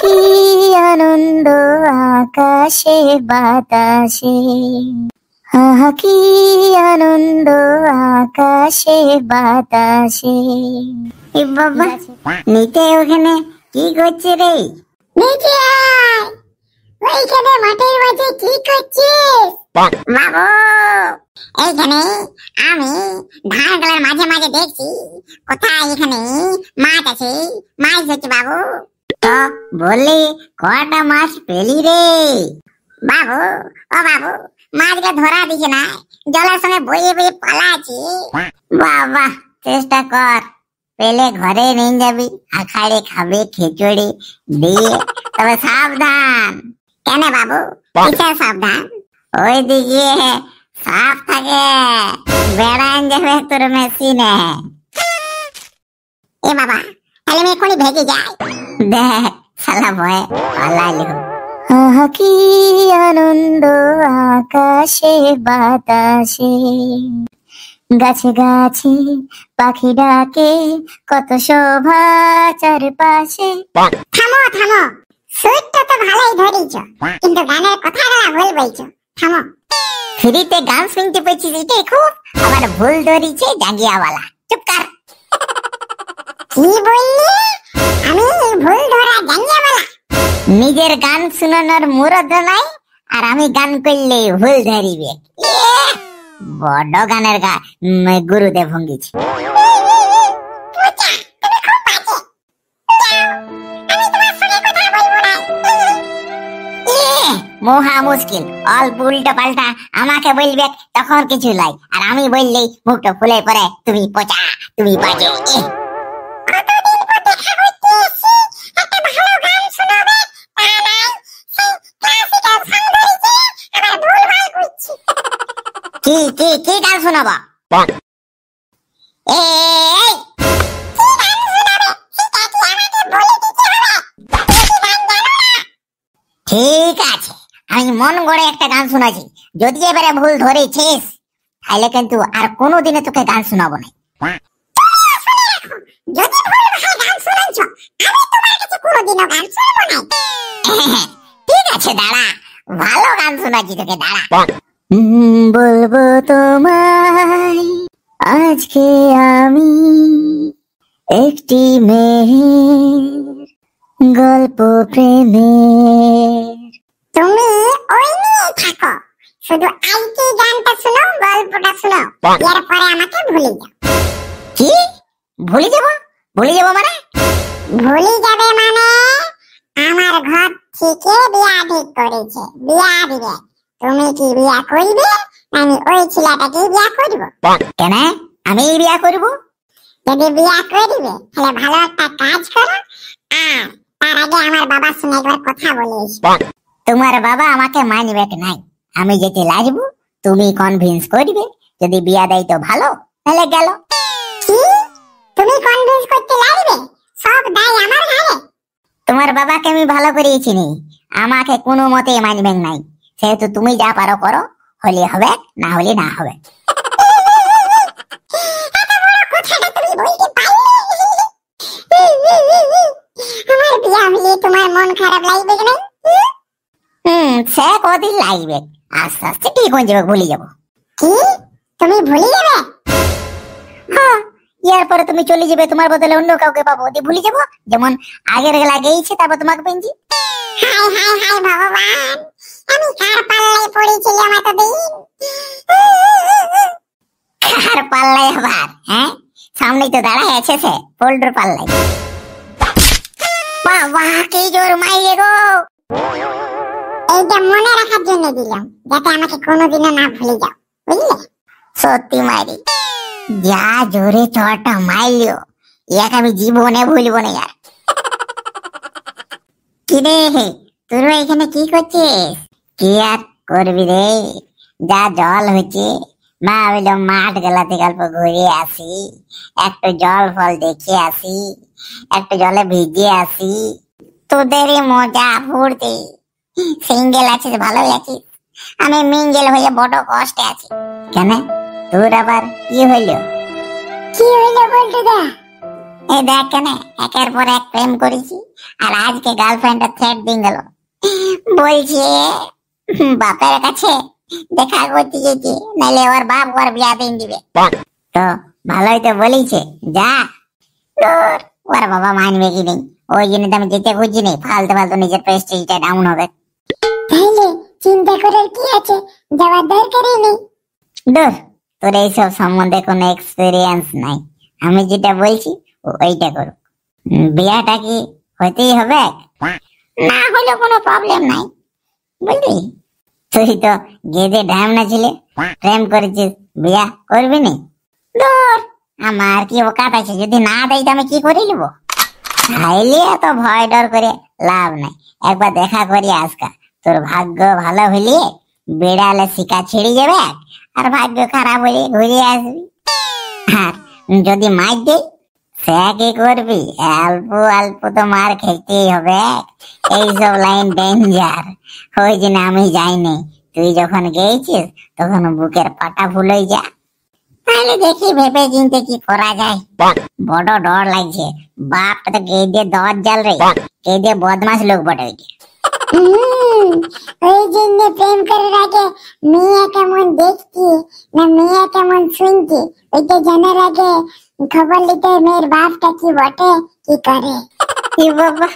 কি আনন্দ আকাশে বাতাসে আহা কি আনন্দ আকাশে বাতাসে এ বাবা নিতে ওখানে কি করছে রে নিতে ওইখানে মাঠের মাঝে কি করছে বাবু এইখানে আমি ধানগুলোর মাঝে মাঝে দেখছি কোথায় এখানে মাছ আছে মাছ ধরছে বাবু বলে কটা মাছ পেলি রে বাবু ও বাবু মাছটা ধরা দিছে না জলের সঙ্গে বইয়ে বইয়ে পালাচ্ছি বাবা চেষ্টা কর পেলে ঘরে নিয়ে যাবি আখাড়ে খাবি খিচুড়ি দিয়ে তবে সাবধান কেন বাবু কিসের সাবধান ওই দিকে সাপ থাকে বেড়ান যাবে তোর মেশিনে এ বাবা তাহলে আমি এখনই ভেজে যাই গাছে গাছে পাখি ডাকে কত শোভা চারপাশে থামো থামো সুরটা তো ভালোই ধরিছ কিন্তু গানের কথাগুলা ভুল বলছো থামো ফ্রিতে গান শুনতে পেয়েছিস এটাই খুব আমার ভুল ধরেছে জাগিয়াওয়ালা চুপকার কি বললি নিজের গান শুনানোর মুরত নাই আর আমি গান করলে ভুল ধরিবে বড় গানের গা গুরুদেব ভঙ্গিছি মহা মুশকিল অল্প উল্টো পাল্টা আমাকে বলবে তখন কিছু লাই আর আমি বললেই মুখটা ফুলে পরে তুমি পচা তুমি বাজে কি কি কি গান শোনাবা ঠিক আছে আমি মন গড়ে একটা গান শোনাছি যদি এবারে ভুল ধরেছিস তাহলে কিন্তু আর কোনোদিনে তোকে গান শোনাবো না যদি ভুল গান শুনেছো না ঠিক আছে দাঁড়া ভালো গান শোনাছি তোকে দাঁড়া বলবো তোমায় আজকে আমি একটি মেহের গল্প প্রেমের তুমি ওই নিয়ে থাকো শুধু আজকে গানটা শোনো গল্পটা শোনো এরপরে আমাকে ভুলে যাও কি ভুলে যাব ভুলে যাব মানে ভুলে যাবে মানে আমার ঘর থেকে বিয়া ঠিক করেছে বিয়া দিবে তুমি কি বিয়া আমি ওই ছেলেটাকে বিয়া কেন আমি বিয়া যদি বিয়া তাহলে ভালো একটা কাজ করো আর তার আগে আমার বাবার সঙ্গে একবার কথা বলিস তোমার বাবা আমাকে মানবে নাই আমি যেতে লাগবো তুমি কনভিন্স করবে যদি বিয়া দেয় তো ভালো তাহলে গেল তুমি কনভিন্স করতে লাগবে সব দায় আমার ঘাড়ে তোমার বাবাকে আমি ভালো করেই চিনি আমাকে কোনো মতে মানবেন নাই সেহেতু তুমি যা পারো করো হলে হবে না হলে না হবে তোমার ভুলে ইয়ার পরে তুমি চলে যাবে তোমার বদলে অন্য কাউকে পাবো ভুলে যাবো যেমন আগের লাগেইছে তারপর তোমাকে হাই হাই হাই ভগবান আমি কার পাল্লায় কার পাল্লায় আবার হ্যাঁ তো দাঁড়ায় আছে সে পাল্লায় বাবা কি জোর মাইরে গো এইটা মনে রাখার জন্য দিলাম যাতে আমাকে কোনোদিনও না ভুলে যাও বুঝলে সত্যি যা জোরে চড়টা মাইলিও ইয়াকে আমি জীবনে ভুলবো না ইয়ার কিরে তোরা এখানে কি করছিস কি করবি রে যা জল হয়েছে মা বলল মাঠ গেলাতে গল্প ঘুরে আসি একটু জল ফল দেখে আসি একটু জলে ভিজে আসি তোদেরই মজা ফুর্তি সিঙ্গেল আছিস ভালো আছিস আমি মিঙ্গেল হয়ে বড় কষ্টে আছি কেন তোর আবার কি হইল কি হইল বলতে দা এ দেখ কেন একের পর এক প্রেম করেছি আর আজকে গার্লফ্রেন্ডটা থ্রেড দিন গেল বলছে বাপের কাছে দেখা করতে যেতে নাহলে ওর বাপ ওর বিয়া দিন দিবে তো ভালোই তো বলিছে যা তোর ওর বাবা মানবে কি নেই ওই জন্য তো আমি যেতে খুঁজি নেই ফালতু ফালতু নিজের প্রেস্টিজটা ডাউন হবে তাইলে চিন্তা করার কি আছে যাওয়ার দরকারই নেই দূর তোর এইসব সম্বন্ধে কোনো এক্সপিরিয়েন্স নাই আমি যেটা বলছি ওইটা করো বিয়াটা কি হতেই হবে না হলেও কোনো প্রবলেম নাই বুঝলি তুই তো গেদে ড্যাম না ছিলে প্রেম করেছিস বিয়া করবি নি দূর আমার কি ওকাত আছে যদি না দেয় আমি কি করে নিব তাইলে এত ভয় ডর করে লাভ নাই একবার দেখা করি আজকা তোর ভাগ্য ভালো হইলে বেড়ালে শিকা ছিঁড়ে যাবে আর ভাগ্য খারাপ হলে ঘুরে আসবি আর যদি মাইক দেয় সে হ্যাঁ, কি করবি অল্প অল্প তো মার খেতেই হবে এইসব লাইন ডেঞ্জার ওই যে আমি যাইনি তুই যখন গেছিস তখন বুকের পাটা ভুলেই যা তাহলে দেখি ভেবে চিনতে কি করা যায় বড় ডর লাগছে বাপ তো দিয়ে দর জাল রে দিয়ে বদমাস লোক বটে ওই জন্য প্রেম করার আগে মেয়ে কেমন দেখছি না মেয়ে কেমন শুনছি ওইটা জানার আগে खबर लिखे मेरे बाप का की वोटे की करे ये बाबा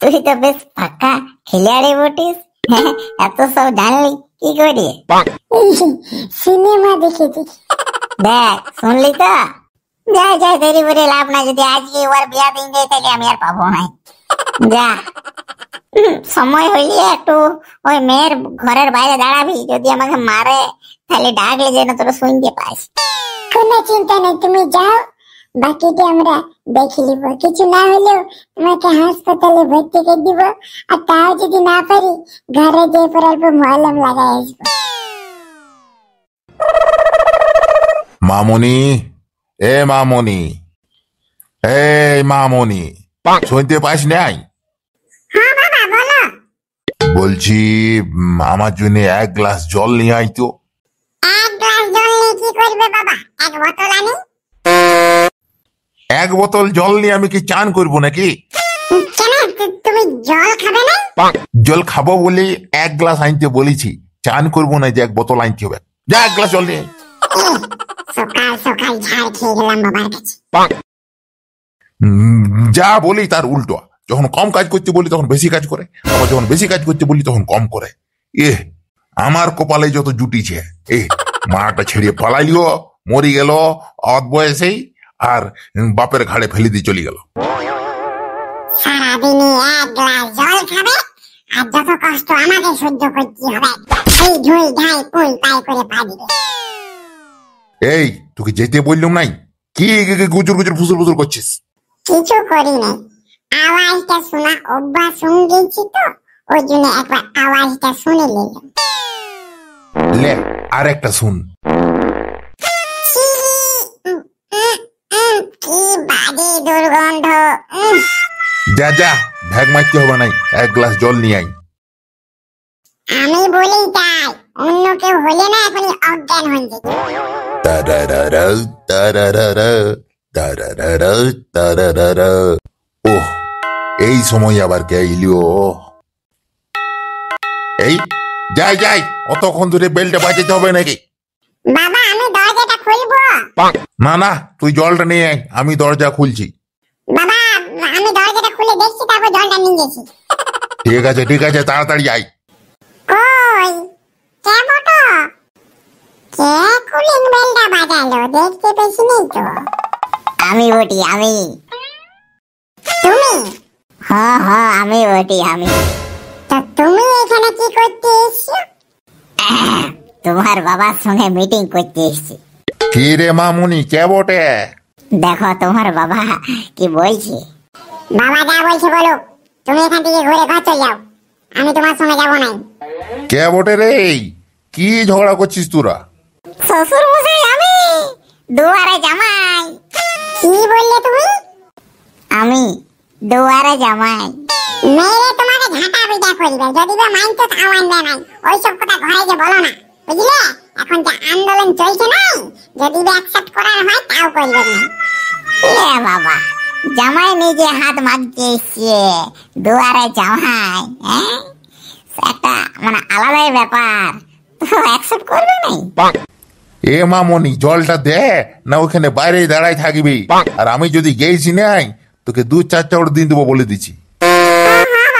तू ही तो बस पक्का खिलाड़ी वोटिस अब तो सब जान ली की करिए सिनेमा देखी थी बे सुन ली तो जा जा तेरी बुरे लाभ ना जब आज की वार बिया दिन गए थे क्या मेरे पापा जा समय हो लिया तू और मेर घर बाहर दाढ़ा भी जो दिया मगर मारे थाले डाग ले जाना तो रसोई के पास कुन्ना चिंता नहीं तुम्हें जाओ বাকিটা আমরা দেখে নিব কিছু না হলেও তোমাকে হাসপাতালে ভর্তি করে দিব আর তাও যদি না পারি ঘরে যেয়ে পর অল্প মলম লাগাই আসবো এ মামনি এই মামুনি শুনতে পাস নাই হ্যাঁ বলছি আমার জন্য এক গ্লাস জল নিয়ে আইতো এক গ্লাস জল নিয়ে কি করবে বাবা এক বোতল আনি এক বোতল জল নিয়ে আমি কি চান করব নাকি জল খাবো বলে এক গ্লাস আনতে বলেছি চান করব না যে এক বোতল আনতে হবে যা এক গ্লাস জল নিয়ে যা বলি তার উল্টো যখন কম কাজ করতে বলি তখন বেশি কাজ করে আবার যখন বেশি কাজ করতে বলি তখন কম করে এ আমার কপালে যত জুটিছে এ মাটা ছেড়ে পালাইলিও মরি গেল অত বয়সেই আর বাপের ঘাড়ে ফেলে দিয়ে চলে গেল এই তোকে যেতে বললাম নাই কি গুজুর গুজুর ফুসুর ফুসুর করছিস কিছু করি আওয়াজটা শোনা অব্বা শুন গেছি তো ওই জন্য একবার আওয়াজটা শুনে নিলাম লে আরেকটা শুন যা যা ভ্যাগ মারতে হবে নাই এক গ্লাস জল নিয়ে আই আমি বলি তাই অন্য কেউ হলে না এখনই অজ্ঞান হয়ে যেত এই সময় আবার কে ইলিও এই যাই যাই অতক্ষণ ধরে বেলটা বাজাতে হবে নাকি বাবা আমি দরজাটা খুলবো না না তুই জলটা নিয়ে আয় আমি দরজা খুলছি বাবু জলটা নিয়ে গেছি ঠিক আছে ঠিক আছে তাড়াতাড়ি আই কই কে বটো কে কুলিং বেলটা বাজালো দেখতে পেছি নেই তো আমি বটি আমি তুমি হ্যাঁ হ্যাঁ আমি বটি আমি তা তুমি এখানে কি করতে এসছো তোমার বাবার সঙ্গে মিটিং করতে এসেছি কি রে মামুনি কে বটে দেখো তোমার বাবা কি বলছে বাবা যা বলছে বলো তুমি এখান থেকে ঘুরে ঘর চলে যাও আমি তোমার সঙ্গে যাব নাই কে বটে রে কি ঝগড়া করছিস তোরা শ্বশুর মশাই আমি দুয়ারে জামাই কি বললে তুমি আমি দুয়ারে জামাই মেরে তোমাকে ঘাটা বিদা করিবে যদি বা মাইন তো আওয়ান দেয় নাই ওইসব কথা ঘরে যে বলো না বুঝলে এখন যে আন্দোলন চলছে নাই যদি বা অ্যাকসেপ্ট করার হয় তাও করবে না বাবা জামাই নিজে হাত মাগতে এসছে দুয়ারে জামাই হ্যাঁ একটা মানে আলাদাই ব্যাপার অ্যাকসেপ্ট করবে নাই এ মামনি জলটা দে না ওখানে বাইরে দাঁড়ায় থাকবি আর আমি যদি গেছি নাই তোকে দু চার চাউড় দিন দেবো বলে দিছি হ্যাঁ, হ্যাঁ,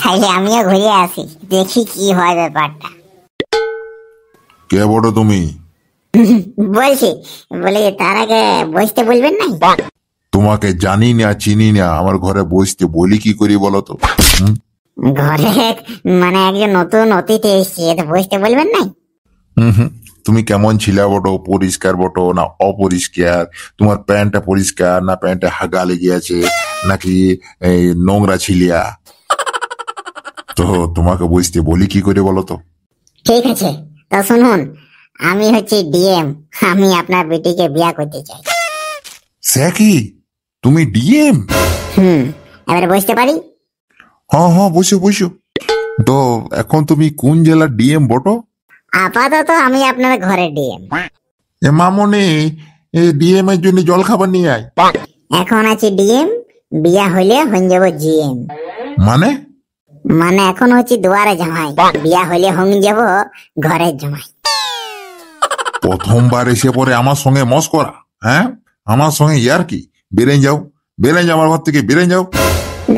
তাহলে আমিও ঘুরে আসি দেখি কি হয় ব্যাপারটা কে বড় তুমি বলছি বলে তার আগে বসতে বলবেন তোমাকে জানি না চিনি না আমার ঘরে বসতে বলি কি করি বলো তো ঘরে মানে একজন নতুন অতিথি বসতে বলবেন তুমি কেমন ছিলা বটো পরিষ্কার বটো না অপরিষ্কার তোমার প্যান্টটা পরিষ্কার না প্যান্টটা হাগা লেগে আছে নাকি এই, নোংরা ছিলিয়া তো তোমাকে বসতে বলি কি করে বলো তো ঠিক আছে তা শুনুন আমি হচ্ছি ডিএম আমি আপনার বেটিকে বিয়া করতে চাই সে তুমি ডিএম হুম এবারে বসতে পারি হ্যাঁ হ্যাঁ বসো বসো তো এখন তুমি কোন জেলার ডিএম বটো আপাতত আমি আপনার ঘরে ডিএম এ মামনি এ ডিএম এর জন্য জল খাবার নিয়ে আই এখন আছি ডিএম বিয়া হইলে হয়ে যাব জিএম মানে মানে এখন হচ্ছে দুয়ারে জামাই বিয়া হইলে হয়ে যাব ঘরে জামাই প্রথমবার এসে পরে আমার সঙ্গে মস করা হ্যাঁ আমার সঙ্গে ইয়ার কি বেড়ে যাও বেড়ে যাও আমার ঘর থেকে বেড়ে যাও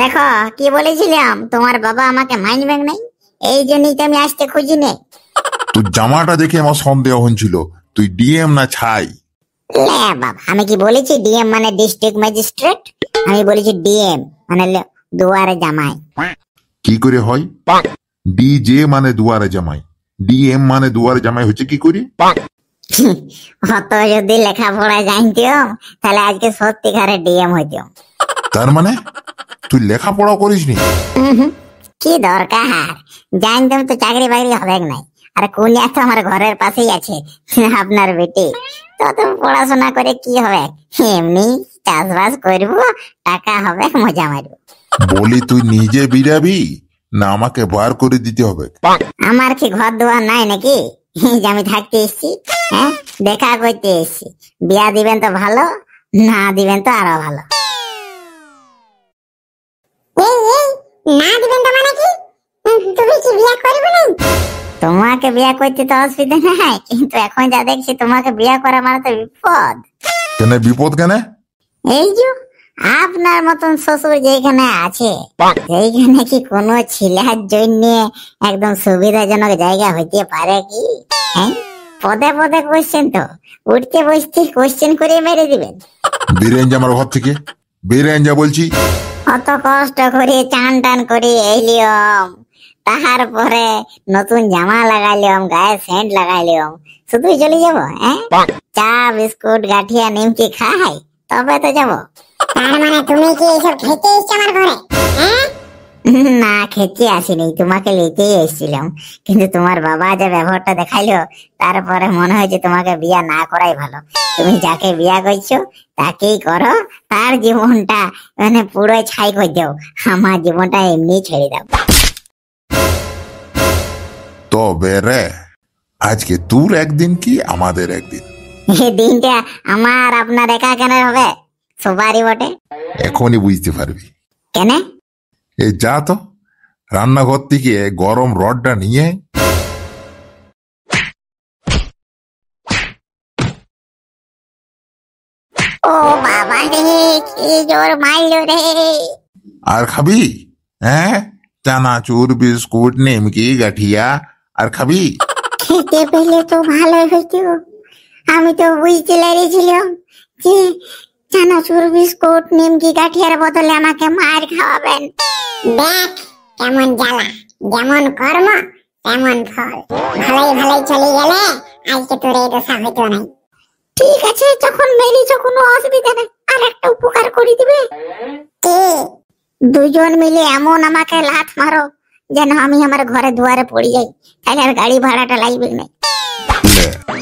দেখো কি বলেছিলাম তোমার বাবা আমাকে মাইনবেন নাই এই জন্যই তো আমি আসতে খুঁজি নে তুই জামাটা দেখে আমার সন্দেহ হয়েছিল তুই ডিএম না ছাই লে বাবা আমি কি বলেছি ডিএম মানে ডিস্ট্রিক্ট ম্যাজিস্ট্রেট আমি বলেছি ডিএম মানে দুয়ারে জামাই কি করে হয় ডিজে মানে দুয়ারে জামাই ডিএম মানে দুয়ারে জামাই হচ্ছে কি করে অত যদি লেখাপড়া জানতিও তাহলে আজকে সত্যিকারে ডিএম হইতিও তার মানে তুই লেখাপড়া করিস নি কি দরকার জানতাম তো চাকরি বাকরি হবে নাই আর কুনিয়া তো আমার ঘরের পাশেই আছে আপনার বেটি তো তুমি পড়াশোনা করে কি হবে এমনি চাষবাস করব টাকা হবে মজা মারব বলি তুই নিজে বিরাবি না আমাকে বার করে দিতে হবে আমার কি ঘর দোয়া নাই নাকি আমি থাকতে এসছি হ্যাঁ দেখা করতে এসছি বিয়া দিবেন তো ভালো না দিবেন তো আরো ভালো মানে তোমাকে বিয়া করতে তো অসুবিধা নাই কিন্তু এখন যা দেখছি তোমাকে বিয়া করা মানে তো বিপদ কেন বিপদ কেন এই যে আপনার মতন শ্বশুর যেখানে আছে সেইখানে কি কোন ছিলার জন্য একদম সুবিধাজনক জায়গা হইতে পারে কি হ্যাঁ? পদে পদে কোশ্চেন তো উঠতে বসতে কোশ্চেন করে মেরে দিবেন বীরেঞ্জ আমার ঘর থেকে বীরেঞ্জা বলছি অত কষ্ট করে টান টান করে এলিয়ম তাহার পরে নতুন জামা লাগাইলাম গায়ে সেন্ট লাগাইলাম শুধু চলে যাব হ্যাঁ চা বিস্কুট গাঠিয়া নিমকি খাই তবে তো যাবো তার মানে তুমি কি এসব খেতে এসছো আমার ঘরে হ্যাঁ? না খেতে আসিনি তোমাকে কিন্তু তোমার বাবা যে ব্যবহারটা দেখাইলো তারপরে মনে তোমাকে বিয়া না করাই ভালো তুমি যাকে বিয়া করছো তাকেই করো তার জীবনটা মানে পুরো ছাই করে দাও আমার জীবনটা এমনি ছেড়ে দাও তবে রে আজকে তোর একদিন কি আমাদের একদিন এই দিনটা আমার আপনার একা কেন হবে সুপারি বটে এখনই বুঝতে পারবি কেন এ যা তো রান্নাঘর থেকে গরম রডটা নিয়ে ও বাবা রে কি জোর মারলো রে আর খাবি হ্যাঁ চানাচুর বিস্কুট নিমকি গাঠিয়া আর খাবি খেতে পেলে তো ভালো হইতো আমি তো বুঝতে লেগেছিলাম যে বিস্কুট নিমকি কাঠিয়ার বদলে আমাকে মার খাওয়াবেন দেখ কেমন জ্বালা যেমন কর্ম তেমন ফল ভালোই ভালোই চলে গেলে আজকে তোর এই দশা হইতো নাই ঠিক আছে যখন কোনো অসুবিধা নেই আর একটা উপকার করে দিবে কে দুজন মিলে এমন আমাকে লাথ মারো যেন আমি আমার ঘরে দুয়ারে পড়ে যাই তাহলে আর গাড়ি ভাড়াটা লাগবে না